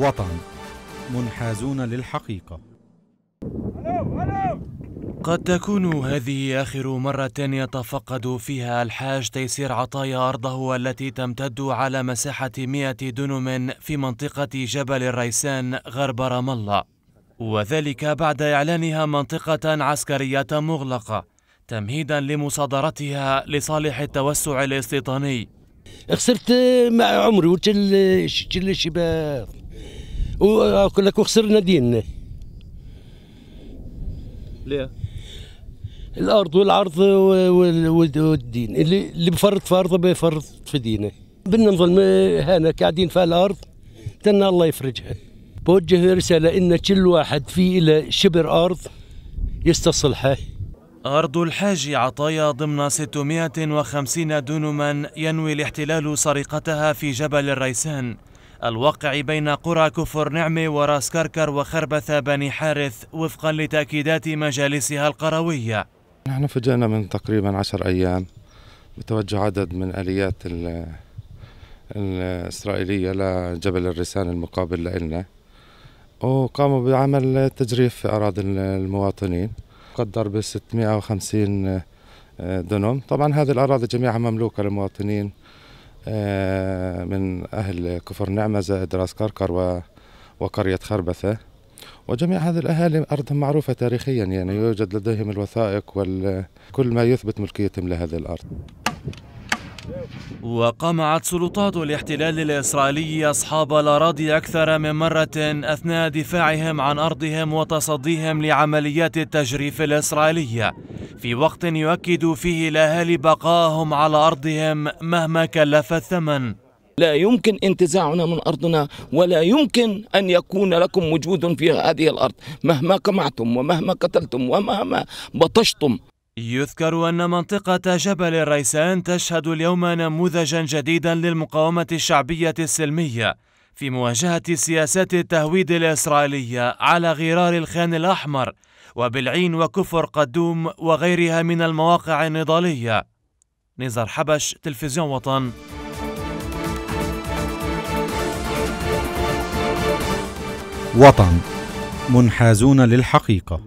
وطن منحازون للحقيقة قد تكون هذه آخر مرة يتفقد فيها الحاج تيسير عطايا أرضه التي تمتد على مساحة 100 دنم في منطقة جبل الريسان غرب رام الله وذلك بعد إعلانها منطقة عسكرية مغلقة تمهيدا لمصادرتها لصالح التوسع الاستيطاني خسرت مع عمري وتل الشباب وقال آه، لك وخسرنا ديننا ليه؟ الارض والعرض والدين اللي اللي بفرط في ارضه بفرط في دينه بدنا نظلم هنا قاعدين في الارض تنا الله يفرجها بوجه رساله ان كل واحد في إلى شبر ارض يستصلحه أرض الحاج عطايا ضمن 650 دونما ينوي الاحتلال سرقتها في جبل الريسان الواقع بين قرى كفر نعمة وراس كركر وخربثة بني حارث وفقا لتأكيدات مجالسها القروية نحن فجأنا من تقريبا عشر أيام بتوجه عدد من آليات الإسرائيلية لجبل الرسان المقابل لنا وقاموا بعمل تجريف في أراضي المواطنين قدر ب 650 آه، دنم طبعا هذه الأراضي جميعها مملوكة للمواطنين آه، من أهل كفر نعمة زائد دراس كركر وقرية خربثة وجميع هذه الأهالي أرضهم معروفة تاريخيا يعني يوجد لديهم الوثائق وكل ما يثبت ملكيتهم لهذه الأرض وقمعت سلطات الاحتلال الإسرائيلي أصحاب الأراضي أكثر من مرة أثناء دفاعهم عن أرضهم وتصديهم لعمليات التجريف الإسرائيلية في وقت يؤكد فيه الأهالي بقائهم على أرضهم مهما كلف الثمن لا يمكن انتزاعنا من أرضنا ولا يمكن أن يكون لكم وجود في هذه الأرض مهما قمعتم ومهما قتلتم ومهما بطشتم يذكر أن منطقة جبل الريسان تشهد اليوم نموذجا جديدا للمقاومة الشعبية السلمية في مواجهة سياسات التهويد الإسرائيلية على غرار الخان الأحمر وبالعين وكفر قدوم وغيرها من المواقع النضالية نزار حبش تلفزيون وطن وطن منحازون للحقيقة